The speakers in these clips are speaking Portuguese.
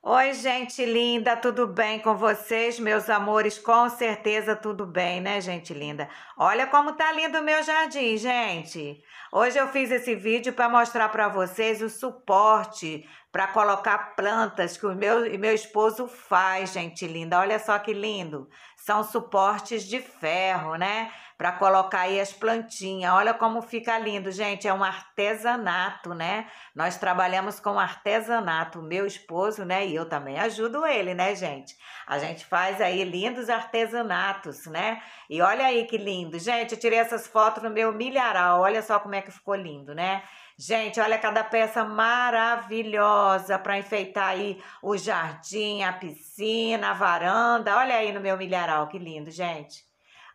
Oi, gente linda, tudo bem com vocês, meus amores? Com certeza tudo bem, né, gente linda? Olha como tá lindo o meu jardim, gente. Hoje eu fiz esse vídeo para mostrar para vocês o suporte para colocar plantas que o meu, meu esposo faz, gente linda. Olha só que lindo são suportes de ferro, né? Para colocar aí as plantinhas. Olha como fica lindo, gente. É um artesanato, né? Nós trabalhamos com artesanato. Meu esposo, né? E eu também ajudo ele, né, gente? A gente faz aí lindos artesanatos, né? E olha aí que lindo. Gente, eu tirei essas fotos no meu milharal. Olha só como é que ficou lindo, né? Gente, olha cada peça maravilhosa para enfeitar aí o jardim, a piscina, a varanda. Olha aí no meu milharal, que lindo, gente.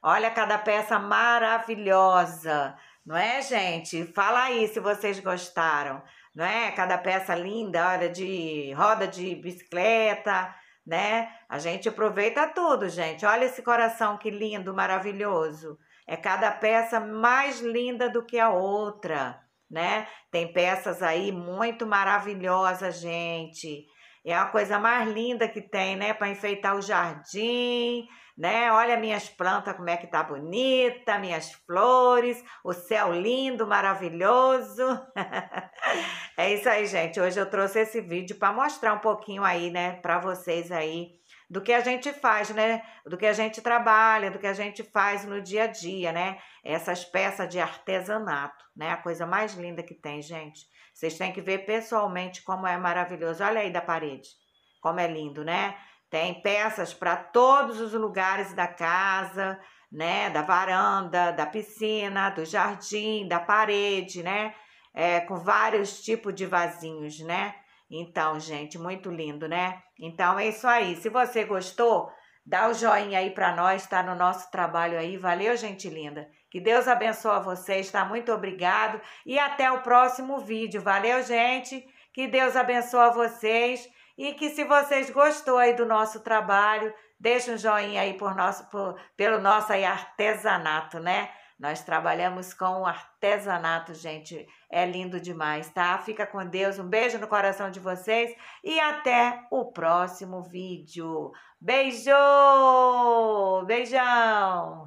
Olha cada peça maravilhosa, não é, gente? Fala aí se vocês gostaram, não é? Cada peça linda, olha, de roda de bicicleta, né? A gente aproveita tudo, gente. Olha esse coração que lindo, maravilhoso. É cada peça mais linda do que a outra né? Tem peças aí muito maravilhosas, gente. É a coisa mais linda que tem, né? Para enfeitar o jardim, né? Olha minhas plantas, como é que tá bonita, minhas flores, o céu lindo, maravilhoso. é isso aí, gente. Hoje eu trouxe esse vídeo para mostrar um pouquinho aí, né, para vocês aí do que a gente faz, né? Do que a gente trabalha, do que a gente faz no dia a dia, né? Essas peças de artesanato, né? A coisa mais linda que tem, gente. Vocês têm que ver pessoalmente como é maravilhoso. Olha aí da parede, como é lindo, né? Tem peças para todos os lugares da casa, né? Da varanda, da piscina, do jardim, da parede, né? É, com vários tipos de vasinhos, né? Então, gente, muito lindo, né? Então é isso aí. Se você gostou, dá o joinha aí para nós, tá no nosso trabalho aí. Valeu, gente linda. Que Deus abençoe vocês, tá? Muito obrigado e até o próximo vídeo. Valeu, gente. Que Deus abençoe vocês e que se vocês gostou aí do nosso trabalho, deixa um joinha aí por nosso, por, pelo nosso artesanato, né? Nós trabalhamos com artesanato, gente. É lindo demais, tá? Fica com Deus. Um beijo no coração de vocês e até o próximo vídeo. Beijo! Beijão!